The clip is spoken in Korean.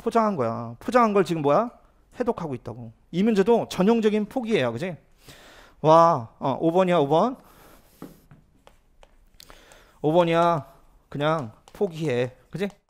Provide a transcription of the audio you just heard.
포장한 거야. 포장한 걸 지금 뭐야? 해독하고 있다고. 이 문제도 전형적인 포기예요. 그지? 와, 어, 5번이야, 5번. 5번이야. 그냥 포기해. 그지?